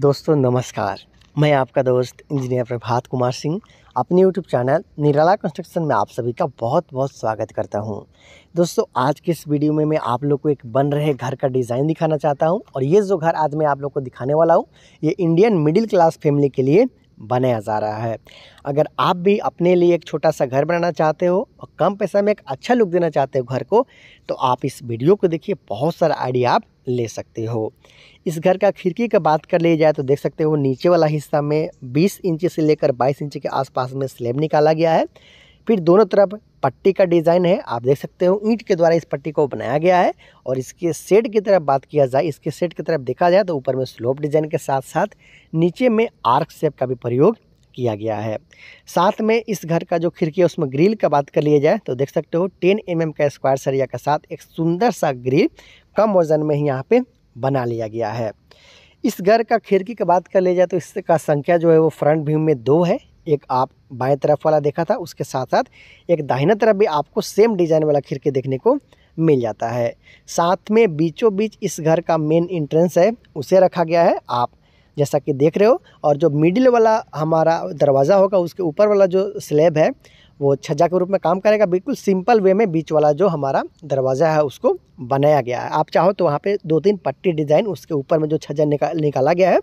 दोस्तों नमस्कार मैं आपका दोस्त इंजीनियर प्रभात कुमार सिंह अपने यूट्यूब चैनल निराला कंस्ट्रक्शन में आप सभी का बहुत बहुत स्वागत करता हूं। दोस्तों आज के इस वीडियो में मैं आप लोग को एक बन रहे घर का डिज़ाइन दिखाना चाहता हूं और ये जो घर आज मैं आप लोग को दिखाने वाला हूं ये इंडियन मिडिल क्लास फैमिली के लिए बनाया जा रहा है अगर आप भी अपने लिए एक छोटा सा घर बनाना चाहते हो और कम पैसा में एक अच्छा लुक देना चाहते हो घर को तो आप इस वीडियो को देखिए बहुत सारा आइडिया आप ले सकते हो इस घर का खिड़की का बात कर ली जाए तो देख सकते हो नीचे वाला हिस्सा में 20 इंच से लेकर 22 इंच के आसपास में स्लेब निकाला गया है फिर दोनों तरफ पट्टी का डिज़ाइन है आप देख सकते हो ईंट के द्वारा इस पट्टी को बनाया गया है और इसके सेट की तरफ बात किया जाए इसके सेट की तरफ देखा जाए तो ऊपर में स्लोप डिज़ाइन के साथ साथ नीचे में आर्क शेप का भी प्रयोग किया गया है साथ में इस घर का जो खिड़की है उसमें ग्रिल का बात कर लिया जाए तो देख सकते हो 10 एम mm का स्क्वायर सरिया के साथ एक सुंदर सा ग्रिल कम वज़न में ही यहाँ पे बना लिया गया है इस घर का खिड़की की बात कर लिया जाए तो इसका संख्या जो है वो फ्रंट व्यू में दो है एक आप बाएं तरफ वाला देखा था उसके साथ साथ एक दाहिना तरफ भी आपको सेम डिज़ाइन वाला खिड़की देखने को मिल जाता है साथ में बीचों बीच इस घर का मेन इंट्रेंस है उसे रखा गया है आप जैसा कि देख रहे हो और जो मिडिल वाला हमारा दरवाज़ा होगा उसके ऊपर वाला जो स्लेब है वो छज्जा के रूप में काम करेगा बिल्कुल सिंपल वे में बीच वाला जो हमारा दरवाज़ा है उसको बनाया गया है आप चाहो तो वहाँ पे दो तीन पट्टी डिज़ाइन उसके ऊपर में जो छज्जा निकाल निकाला गया है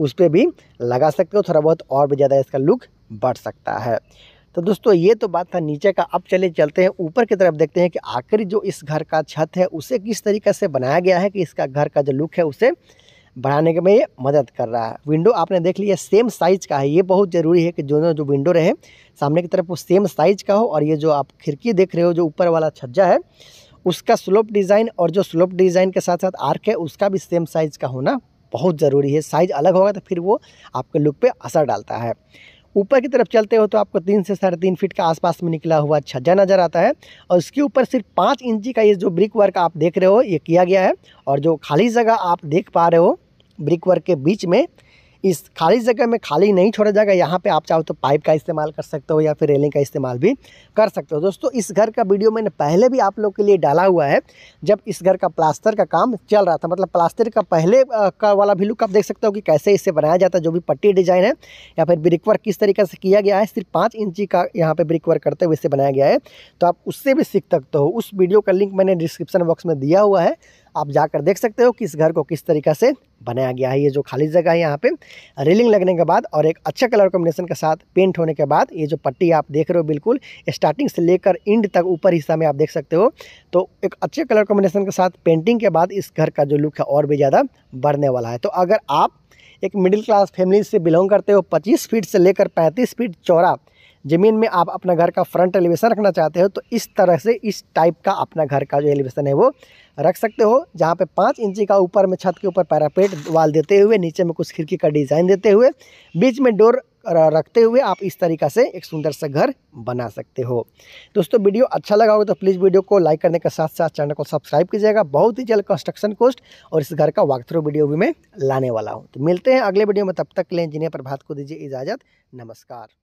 उस पर भी लगा सकते हो थोड़ा बहुत और भी ज़्यादा इसका लुक बढ़ सकता है तो दोस्तों ये तो बात था नीचे का अब चले चलते हैं ऊपर की तरफ देखते हैं कि आखिर जो इस घर का छत है उसे किस तरीके से बनाया गया है कि इसका घर का जो लुक है उसे बढ़ाने के में ये मदद कर रहा है विंडो आपने देख लिया सेम साइज़ का है ये बहुत ज़रूरी है कि दोनों जो विंडो रहे सामने की तरफ वो सेम साइज़ का हो और ये जो आप खिड़की देख रहे हो जो ऊपर वाला छज्जा है उसका स्लोप डिज़ाइन और जो स्लोप डिज़ाइन के साथ साथ आर्क है उसका भी सेम साइज़ का होना बहुत ज़रूरी है साइज़ अलग होगा तो फिर वो आपके लुक पे असर डालता है ऊपर की तरफ चलते हो तो आपको तीन से साढ़े तीन फीट का आसपास में निकला हुआ छज्जा नज़र आता है और इसके ऊपर सिर्फ पाँच इंची का ये जो ब्रिक वर्क आप देख रहे हो ये किया गया है और जो खाली जगह आप देख पा रहे हो ब्रिक वर्क के बीच में इस खाली जगह में खाली नहीं छोड़ा जाएगा यहाँ पे आप चाहो तो पाइप का इस्तेमाल कर सकते हो या फिर रेलिंग का इस्तेमाल भी कर सकते हो दोस्तों इस घर का वीडियो मैंने पहले भी आप लोग के लिए डाला हुआ है जब इस घर का प्लास्टर का काम चल रहा था मतलब प्लास्टर का पहले का वाला भी लुक आप देख सकते हो कि कैसे इसे बनाया जाता है जो भी पट्टी डिजाइन है या फिर ब्रिक वर्क किस तरीके से किया गया है सिर्फ पाँच इंची का यहाँ पर ब्रिक वर्क करते हुए इसे बनाया गया है तो आप उससे भी सीख सकते हो उस वीडियो का लिंक मैंने डिस्क्रिप्शन बॉक्स में दिया हुआ है आप जाकर देख सकते हो कि इस घर को किस तरीका से बनाया गया है ये जो खाली जगह है यहाँ पे रेलिंग लगने के बाद और एक अच्छा कलर कॉम्बिनेशन के साथ पेंट होने के बाद ये जो पट्टी आप देख रहे हो बिल्कुल स्टार्टिंग से लेकर इंड तक ऊपर हिस्सा में आप देख सकते हो तो एक अच्छे कलर कॉम्बिनेशन के साथ पेंटिंग के बाद इस घर का जो लुक है और भी ज़्यादा बढ़ने वाला है तो अगर आप एक मिडिल क्लास फैमिली से बिलोंग करते हो पच्चीस फीट से लेकर पैंतीस फीट चौड़ा ज़मीन में आप अपना घर का फ्रंट एलिवेशन रखना चाहते हो तो इस तरह से इस टाइप का अपना घर का जो एलिवेशन है वो रख सकते हो जहाँ पे पाँच इंची का ऊपर में छत के ऊपर पैरापेट वाल देते हुए नीचे में कुछ खिड़की का डिज़ाइन देते हुए बीच में डोर रखते हुए आप इस तरीका से एक सुंदर सा घर बना सकते हो दोस्तों वीडियो अच्छा लगा होगा तो प्लीज़ वीडियो को लाइक करने के साथ साथ चैनल को सब्सक्राइब कीजिएगा बहुत ही जल्द कंस्ट्रक्शन कोस्ट और इस घर का वाक थ्रू वीडियो भी मैं लाने वाला हूँ तो मिलते हैं अगले वीडियो में तब तक लें जिन्हें प्रभात को दीजिए इजाज़त नमस्कार